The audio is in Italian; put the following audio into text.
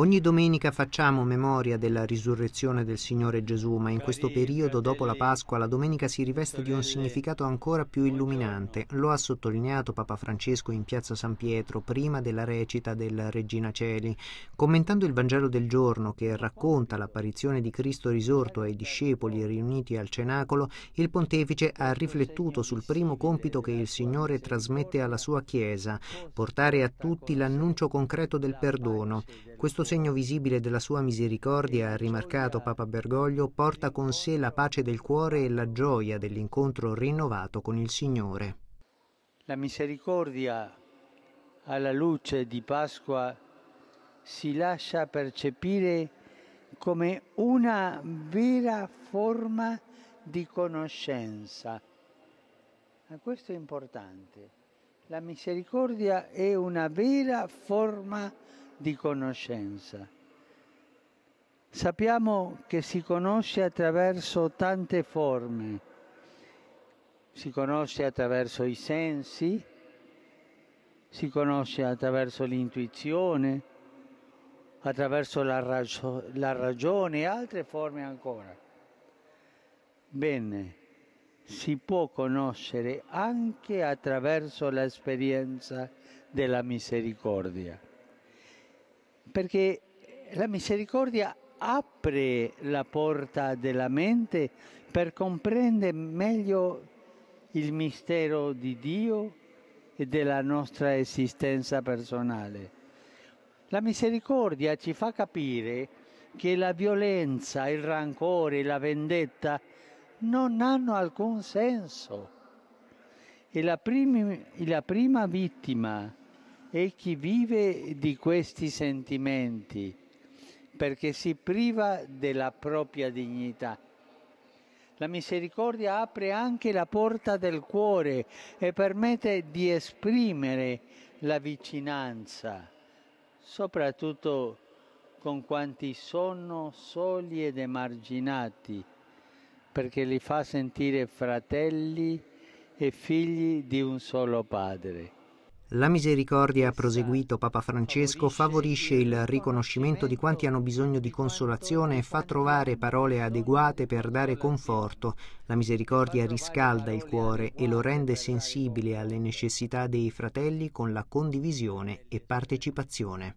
Ogni domenica facciamo memoria della risurrezione del Signore Gesù, ma in questo periodo dopo la Pasqua la domenica si riveste di un significato ancora più illuminante. Lo ha sottolineato Papa Francesco in piazza San Pietro prima della recita del Regina Celi, commentando il Vangelo del giorno che racconta l'apparizione di Cristo risorto ai discepoli riuniti al cenacolo, il pontefice ha riflettuto sul primo compito che il Signore trasmette alla sua Chiesa, portare a tutti l'annuncio concreto del perdono. Questo segno visibile della sua misericordia, ha rimarcato Papa Bergoglio, porta con sé la pace del cuore e la gioia dell'incontro rinnovato con il Signore. La misericordia alla luce di Pasqua si lascia percepire come una vera forma di conoscenza. Ma questo è importante. La misericordia è una vera forma di conoscenza di conoscenza. Sappiamo che si conosce attraverso tante forme, si conosce attraverso i sensi, si conosce attraverso l'intuizione, attraverso la, rag- la ragione e altre forme ancora. Bene, si può conoscere anche attraverso l'esperienza della misericordia perché la misericordia apre la porta della mente per comprendere meglio il mistero di Dio e della nostra esistenza personale. La misericordia ci fa capire che la violenza, il rancore, la vendetta non hanno alcun senso. E la, primi, la prima vittima e chi vive di questi sentimenti, perché si priva della propria dignità. La misericordia apre anche la porta del cuore e permette di esprimere la vicinanza, soprattutto con quanti sono soli ed emarginati, perché li fa sentire fratelli e figli di un solo padre. La misericordia, ha proseguito Papa Francesco, favorisce il riconoscimento di quanti hanno bisogno di consolazione e fa trovare parole adeguate per dare conforto. La misericordia riscalda il cuore e lo rende sensibile alle necessità dei fratelli con la condivisione e partecipazione.